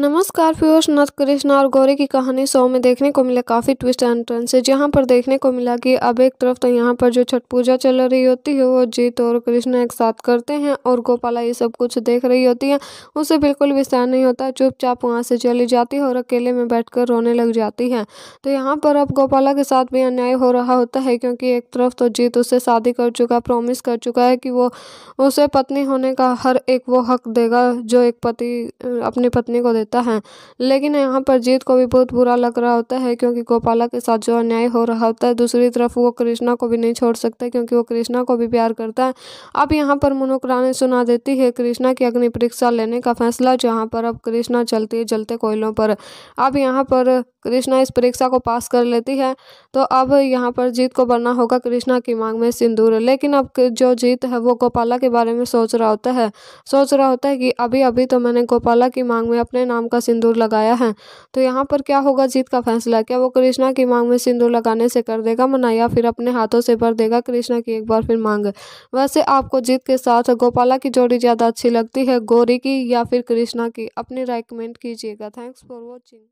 नमस्कार पीयूष नथ कृष्णा और गौरी की कहानी शो में देखने को मिला काफ़ी ट्विस्ट एंड टर्न से जहाँ पर देखने को मिला कि अब एक तरफ तो यहाँ पर जो छठ पूजा चल रही होती है वो जीत और कृष्णा एक साथ करते हैं और गोपाला ये सब कुछ देख रही होती है उसे बिल्कुल भी सहन नहीं होता चुपचाप वहाँ से चली जाती है और अकेले में बैठ कर रोने लग जाती है तो यहाँ पर अब गोपाला के साथ भी अन्याय हो रहा होता है क्योंकि एक तरफ तो जीत उससे शादी कर चुका प्रॉमिस कर चुका है कि वो उसे पत्नी होने का हर एक वो हक देगा जो एक पति अपनी पत्नी को देता है लेकिन यहाँ पर जीत को भी बहुत बुरा लग रहा होता है क्योंकि गोपाला के साथ जो अन्याय हो रहा होता है दूसरी तरफ वो कृष्णा को भी नहीं छोड़ सकता क्योंकि वो कृष्णा को भी प्यार करता है अब यहाँ पर मनोकरानी सुना देती है कृष्णा की अग्नि परीक्षा लेने का फैसला जहाँ पर अब कृष्णा चलती है जलते कोयलों पर अब यहाँ पर कृष्णा इस परीक्षा को पास कर लेती है तो अब यहाँ पर जीत को बनना होगा कृष्णा की मांग में सिंदूर लेकिन अब जो जीत है वो गोपाला के बारे में सोच रहा होता है सोच रहा होता है कि अभी अभी तो मैंने गोपाला की मांग में अपने नाम नाम का सिंदूर लगाया है तो यहाँ पर क्या होगा जीत का फैसला क्या वो कृष्णा की मांग में सिंदूर लगाने से कर देगा मना या फिर अपने हाथों से भर देगा कृष्णा की एक बार फिर मांग वैसे आपको जीत के साथ गोपाला की जोड़ी ज़्यादा अच्छी लगती है गौरी की या फिर कृष्णा की अपनी कमेंट कीजिएगा थैंक्स फॉर वॉचिंग